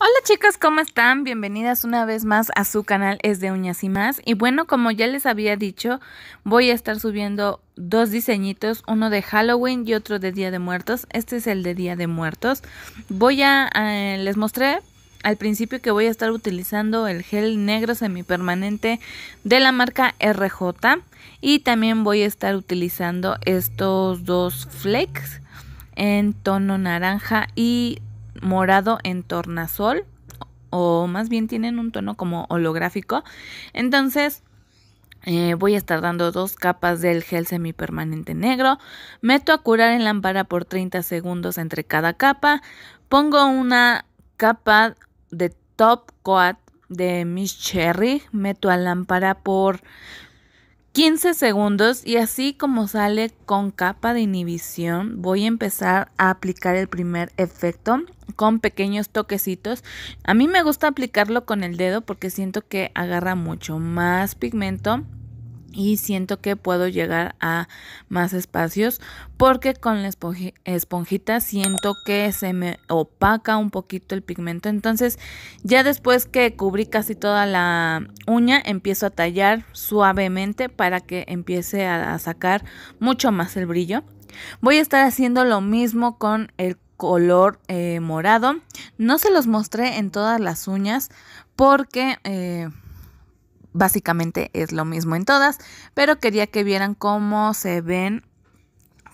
Hola chicas, ¿cómo están? Bienvenidas una vez más a su canal Es de Uñas y Más. Y bueno, como ya les había dicho, voy a estar subiendo dos diseñitos, uno de Halloween y otro de Día de Muertos. Este es el de Día de Muertos. Voy a... Eh, les mostré al principio que voy a estar utilizando el gel negro semipermanente de la marca RJ. Y también voy a estar utilizando estos dos flakes en tono naranja y morado en tornasol o más bien tienen un tono como holográfico. Entonces eh, voy a estar dando dos capas del gel semipermanente negro. Meto a curar en lámpara por 30 segundos entre cada capa. Pongo una capa de top coat de Miss Cherry. Meto a lámpara por 15 segundos y así como sale con capa de inhibición voy a empezar a aplicar el primer efecto con pequeños toquecitos. A mí me gusta aplicarlo con el dedo porque siento que agarra mucho más pigmento y siento que puedo llegar a más espacios porque con la esponjita siento que se me opaca un poquito el pigmento. Entonces ya después que cubrí casi toda la uña empiezo a tallar suavemente para que empiece a sacar mucho más el brillo. Voy a estar haciendo lo mismo con el color eh, morado. No se los mostré en todas las uñas porque... Eh, básicamente es lo mismo en todas, pero quería que vieran cómo se ven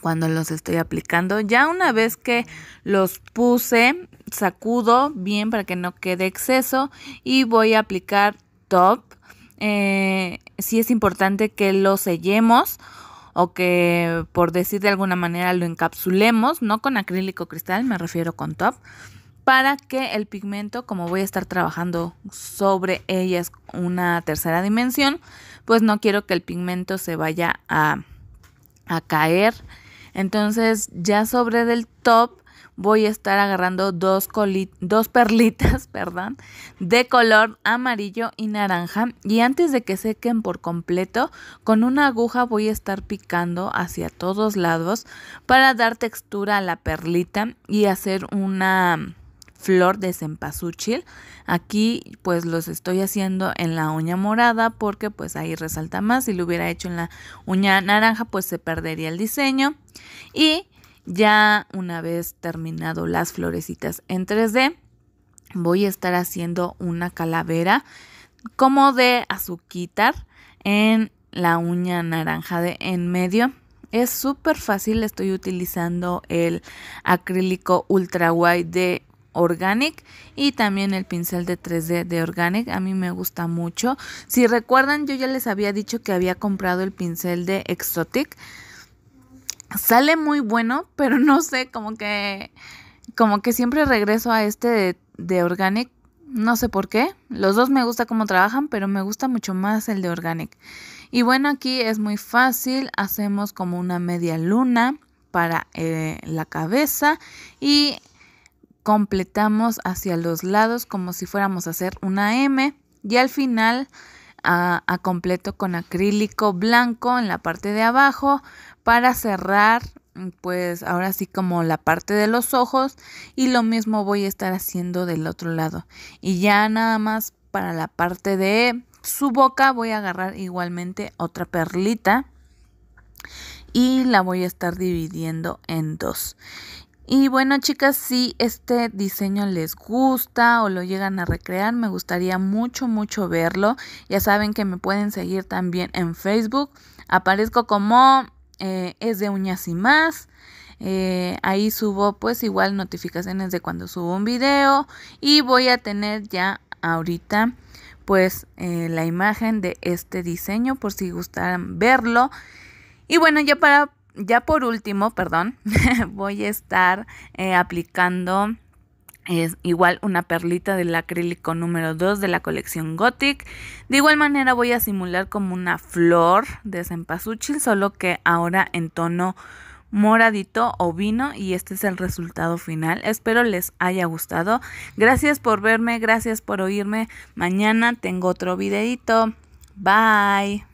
cuando los estoy aplicando. Ya una vez que los puse, sacudo bien para que no quede exceso y voy a aplicar top. si eh, sí es importante que lo sellemos o que por decir de alguna manera lo encapsulemos, no con acrílico cristal, me refiero con top para que el pigmento, como voy a estar trabajando sobre ellas una tercera dimensión, pues no quiero que el pigmento se vaya a, caer. Entonces ya sobre del top voy a estar agarrando dos, dos perlitas perdón, de color amarillo y naranja. Y antes de que sequen por completo, con una aguja voy a estar picando hacia todos lados para dar textura a la perlita y hacer una flor de cempasúchil. Aquí pues los estoy haciendo en la uña morada porque pues ahí resalta más. Si lo hubiera hecho en la uña naranja pues se perdería el diseño. Y ya una vez terminado las florecitas en 3D voy a estar haciendo una calavera como de azuquitar en la uña naranja de en medio. Es súper fácil, estoy utilizando el acrílico ultra white de Organic y también el pincel de 3D de Organic. A mí me gusta mucho. Si recuerdan, yo ya les había dicho que había comprado el pincel de Exotic. Sale muy bueno, pero no sé, como que, como que siempre regreso a este de, de Organic. No sé por qué. Los dos me gusta cómo trabajan, pero me gusta mucho más el de Organic. Y bueno, aquí es muy fácil. Hacemos como una media luna para eh, la cabeza y completamos hacia los lados como si fuéramos a hacer una M y al final a, completo con acrílico blanco en la parte de abajo para cerrar pues ahora sí como la parte de los ojos y lo mismo voy a estar haciendo del otro lado y ya nada más para la parte de su boca voy a agarrar igualmente otra perlita y la voy a estar dividiendo en dos y bueno, chicas, si este diseño les gusta o lo llegan a recrear, me gustaría mucho, mucho verlo. Ya saben que me pueden seguir también en Facebook. Aparezco como eh, es de uñas y más. Eh, ahí subo pues igual notificaciones de cuando subo un video y voy a tener ya ahorita pues eh, la imagen de este diseño por si gustan verlo. Y bueno, ya para ya por último, perdón, voy a estar eh, aplicando igual una perlita del acrílico número 2 de la colección Gothic. De igual manera voy a simular como una flor de cempasúchil, solo que ahora en tono moradito o vino y este es el resultado final. Espero les haya gustado. Gracias por verme, gracias por oírme. Mañana tengo otro videito. Bye.